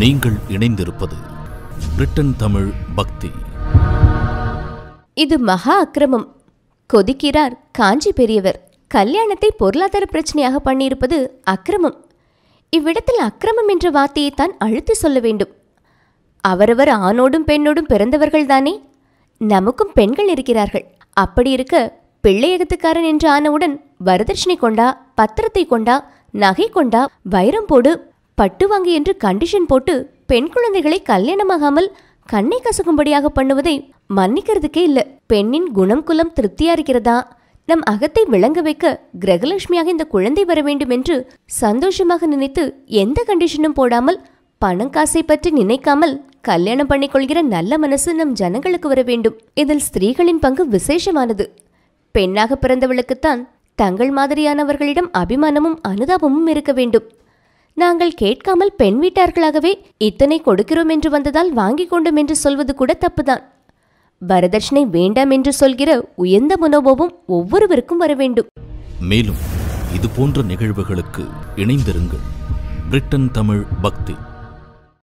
நீங்கள் இணைந்திருப்பது பிரிட்டன் தமிழ் பக்தி இது மகா அக்கிரமம் கொதிக்கிறார் காஞ்சி பெரியவர் கல்யாணத்தை பொருளாதார பிரச்சனையாக பண்ணியிருப்பது அக்கிரமம் இவ்விடத்தில் அக்கிரமம் என்ற தான் அழுத்தி சொல்ல வேண்டும் அவரவர் ஆணோடும் பெண்ணோடும் பிறந்தவர்கள்தானே நமக்கும் பெண்கள் இருக்கிறார்கள் அப்படி இருக்க பிள்ளையகத்துக்காரன் என்று ஆனவுடன் வரதட்சணை கொண்டா பத்திரத்தை கொண்டா நகை கொண்டா வைரம் போடு பட்டு வாங்கி என்று கண்டிஷன் போட்டு பெண் குழந்தைகளை கல்யாணமாகாமல் கண்ணை கசக்கும்படியாக பண்ணுவதை மன்னிக்கிறதுக்கே இல்லை பெண்ணின் குணம் குலம் திருப்தியா இருக்கிறதா நம் அகத்தை விளங்க வைக்க கிரகலட்சுமியாக இந்த குழந்தை வர வேண்டும் என்று சந்தோஷமாக நினைத்து எந்த கண்டிஷனும் போடாமல் பணம் காசை பற்றி நினைக்காமல் கல்யாணம் பண்ணிக்கொள்கிற நல்ல மனசு நம் ஜனங்களுக்கு வர வேண்டும் இதில் ஸ்திரீகளின் பங்கு விசேஷமானது பெண்ணாக பிறந்தவளுக்குத்தான் தங்கள் மாதிரியானவர்களிடம் அபிமானமும் அனுதாபமும் இருக்க வேண்டும் நாங்கள் கேட்காமல் பெண் வீட்டார்களாகவே இத்தனை கொடுக்கிறோம் என்று வந்ததால் வாங்கிக் கொண்டோம் என்று சொல்வது கூட தப்புதான் வரதட்சணை வேண்டாம் என்று சொல்கிற உயர்ந்த மனோபாவம் ஒவ்வொருவருக்கும் வர வேண்டும் மேலும் இது போன்ற நிகழ்வுகளுக்கு இணைந்திருங்கள் பிரிட்டன் தமிழ் பக்தி